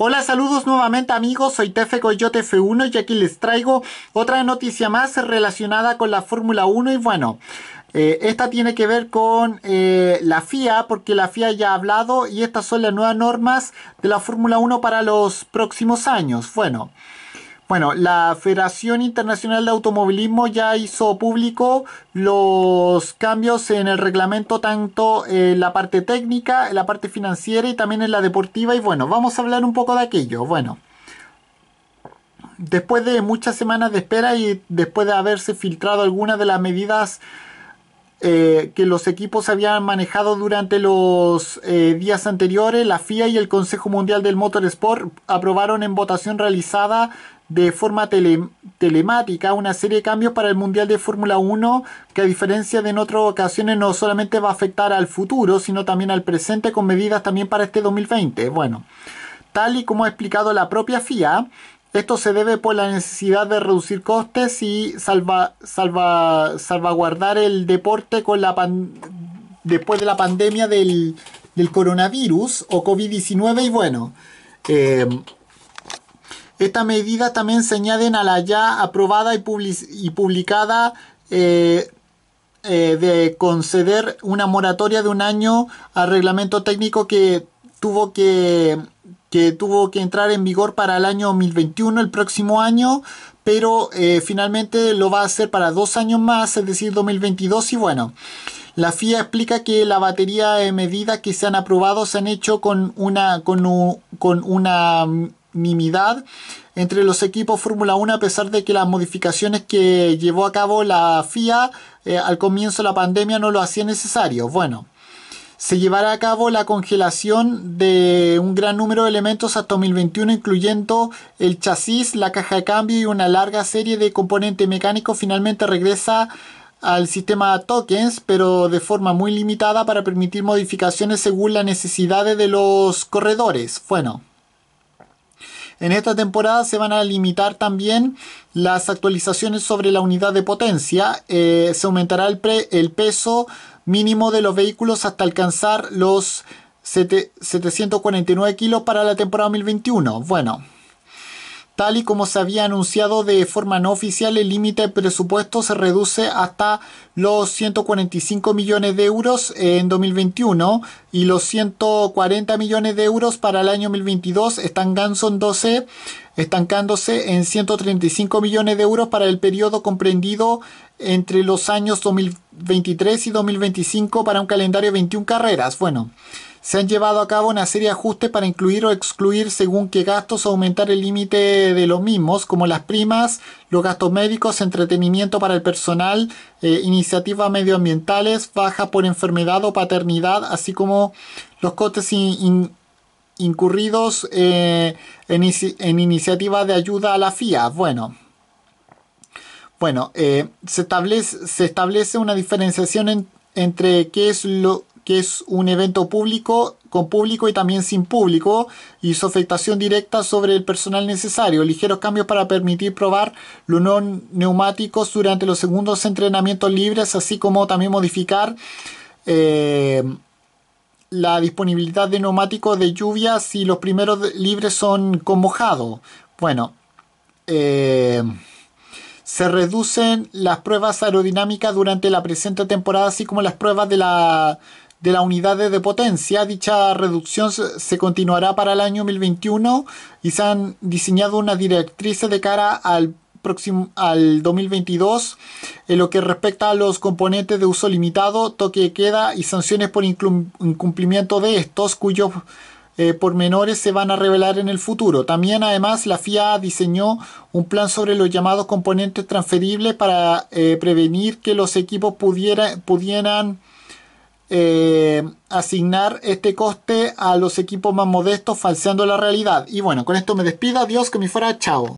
Hola, saludos nuevamente amigos, soy Tefe Coyote F1 y aquí les traigo otra noticia más relacionada con la Fórmula 1 y bueno, eh, esta tiene que ver con eh, la FIA, porque la FIA ya ha hablado y estas son las nuevas normas de la Fórmula 1 para los próximos años. Bueno. Bueno, la Federación Internacional de Automovilismo ya hizo público los cambios en el reglamento, tanto en la parte técnica, en la parte financiera y también en la deportiva. Y bueno, vamos a hablar un poco de aquello. Bueno, después de muchas semanas de espera y después de haberse filtrado algunas de las medidas eh, que los equipos habían manejado durante los eh, días anteriores, la FIA y el Consejo Mundial del Motorsport aprobaron en votación realizada de forma telemática una serie de cambios para el Mundial de Fórmula 1 que a diferencia de en otras ocasiones no solamente va a afectar al futuro, sino también al presente con medidas también para este 2020. Bueno, tal y como ha explicado la propia FIA, esto se debe por la necesidad de reducir costes y salvaguardar el deporte con la después de la pandemia del, coronavirus o COVID-19 y bueno. Eh, esta medida también se añaden a la ya aprobada y, publicada eh, eh, de conceder una moratoria de un año al reglamento técnico que tuvo que, que tuvo que entrar en vigor para el año 2021, el próximo año, pero eh, finalmente lo va a hacer para dos años más, es decir, 2022 y bueno. La FIA explica que la batería de medidas que se han aprobado se han hecho con una, con una entre los equipos Fórmula 1 a pesar de que las modificaciones que llevó a cabo la FIA eh, al comienzo de la pandemia no lo hacía necesario. Bueno, se llevará a cabo la congelación de un gran número de elementos hasta 2021, incluyendo el chasis, la caja de cambio y una larga serie de componentes mecánicos. Finalmente regresa al sistema tokens, pero de forma muy limitada para permitir modificaciones según las necesidades de los corredores. Bueno. En esta temporada se van a limitar también las actualizaciones sobre la unidad de potencia. Eh, se aumentará el, peso mínimo de los vehículos hasta alcanzar los 749 kilos para la temporada 2021. Bueno. Tal y como se había anunciado de forma no oficial, el límite de presupuesto se reduce hasta los 145 millones de euros en 2021 y los 140 millones de euros para el año 2022, 12 estancándose en 135 millones de euros para el periodo comprendido entre los años 2023 y 2025 para un calendario de 21 carreras. Bueno. Se han llevado a cabo una serie de ajustes para incluir o excluir según qué gastos o aumentar el límite de los mismos, como las primas, los gastos médicos, entretenimiento para el personal, eh, iniciativas medioambientales, baja por enfermedad o paternidad, así como los costes incurridos eh, en, iniciativas de ayuda a la FIA. Bueno, bueno, eh, se, establece, se, establece, una diferenciación entre qué es lo que es un evento público con público y también sin público y su afectación directa sobre el personal necesario. Ligeros cambios para permitir probar los neumáticos durante los segundos entrenamientos libres, así como también modificar eh, la disponibilidad de neumáticos de lluvia si los primeros libres son con mojado. Bueno, eh, se reducen las pruebas aerodinámicas durante la presente temporada, así como las pruebas de la de las unidades de potencia. Dicha reducción se continuará para el año 2021 y se han diseñado una directriz de cara al próximo al 2022 en lo que respecta a los componentes de uso limitado, toque de queda y sanciones por incumplimiento de estos cuyos eh, pormenores se van a revelar en el futuro. También además la FIA diseñó un plan sobre los llamados componentes transferibles para eh, prevenir que los equipos pudieran eh, asignar este coste a los equipos más modestos falseando la realidad. Y bueno, con esto me despido, adiós, que me fuera, chao.